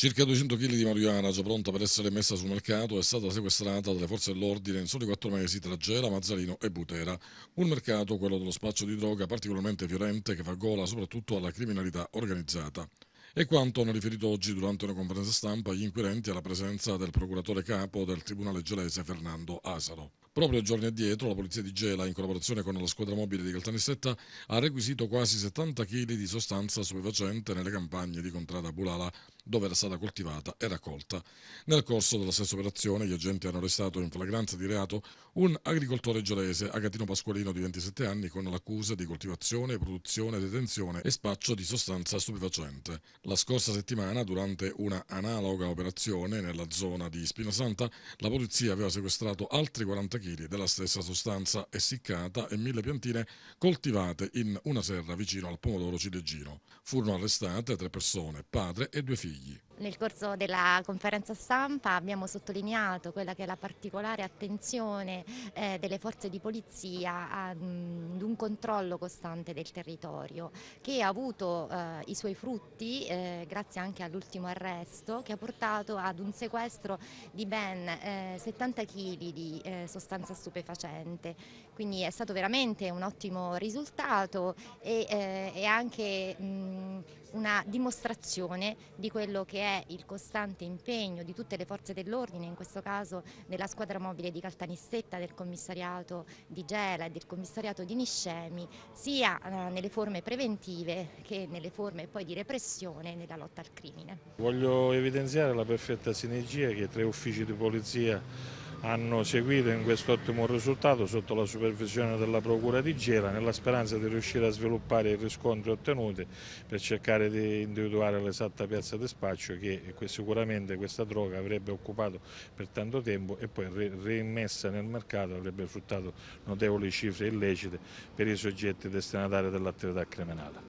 Circa 200 kg di marijuana, già pronta per essere messa sul mercato, è stata sequestrata dalle forze dell'ordine in soli quattro mesi tra Gela, Mazzarino e Butera. Un mercato, quello dello spaccio di droga, particolarmente fiorente che fa gola soprattutto alla criminalità organizzata. E quanto hanno riferito oggi durante una conferenza stampa gli inquirenti alla presenza del procuratore capo del Tribunale gelese Fernando Asaro. Proprio giorni addietro la polizia di Gela, in collaborazione con la squadra mobile di Caltanissetta, ha requisito quasi 70 kg di sostanza stupefacente nelle campagne di Contrada Bulala, dove era stata coltivata e raccolta. Nel corso della stessa operazione gli agenti hanno arrestato in flagranza di reato un agricoltore gelese, Agatino Pasqualino di 27 anni, con l'accusa di coltivazione, produzione, detenzione e spaccio di sostanza stupefacente. La scorsa settimana, durante una analoga operazione nella zona di Spinasanta, la polizia aveva sequestrato altri 40 kg kg della stessa sostanza essiccata e mille piantine coltivate in una serra vicino al pomodoro ciliegino. Furono arrestate tre persone, padre e due figli. Nel corso della conferenza stampa abbiamo sottolineato quella che è la particolare attenzione eh, delle forze di polizia ad un controllo costante del territorio che ha avuto eh, i suoi frutti eh, grazie anche all'ultimo arresto che ha portato ad un sequestro di ben 70 eh, kg di eh, sostanza stupefacente. Quindi è stato veramente un ottimo risultato e, e eh, anche mh, una dimostrazione di quello che è il costante impegno di tutte le forze dell'ordine, in questo caso della squadra mobile di Caltanissetta, del commissariato di Gela e del commissariato di Niscemi, sia eh, nelle forme preventive che nelle forme poi di repressione nella lotta al crimine. Voglio evidenziare la perfetta sinergia che tre uffici di polizia hanno seguito in quest'ottimo risultato sotto la supervisione della Procura di Gela nella speranza di riuscire a sviluppare i riscontri ottenuti per cercare di individuare l'esatta piazza di spaccio che sicuramente questa droga avrebbe occupato per tanto tempo e poi reimmessa nel mercato avrebbe fruttato notevoli cifre illecite per i soggetti destinatari dell'attività criminale.